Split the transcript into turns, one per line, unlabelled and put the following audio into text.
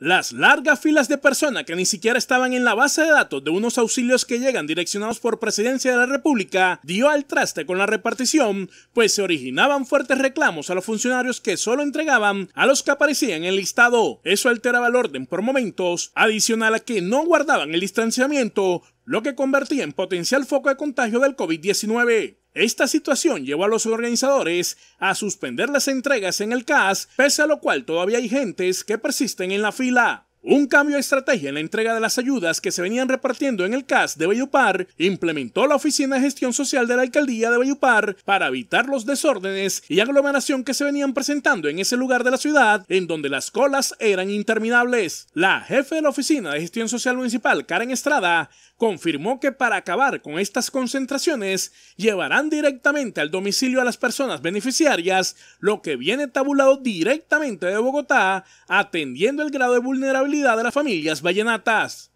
Las largas filas de personas que ni siquiera estaban en la base de datos de unos auxilios que llegan direccionados por Presidencia de la República dio al traste con la repartición, pues se originaban fuertes reclamos a los funcionarios que solo entregaban a los que aparecían en el listado. Eso alteraba el orden por momentos, adicional a que no guardaban el distanciamiento, lo que convertía en potencial foco de contagio del COVID-19. Esta situación llevó a los organizadores a suspender las entregas en el CAS, pese a lo cual todavía hay gentes que persisten en la fila. Un cambio de estrategia en la entrega de las ayudas que se venían repartiendo en el CAS de Bellupar implementó la Oficina de Gestión Social de la Alcaldía de Bellupar para evitar los desórdenes y aglomeración que se venían presentando en ese lugar de la ciudad en donde las colas eran interminables. La jefe de la Oficina de Gestión Social Municipal, Karen Estrada, confirmó que para acabar con estas concentraciones llevarán directamente al domicilio a las personas beneficiarias, lo que viene tabulado directamente de Bogotá, atendiendo el grado de vulnerabilidad de las familias vallenatas.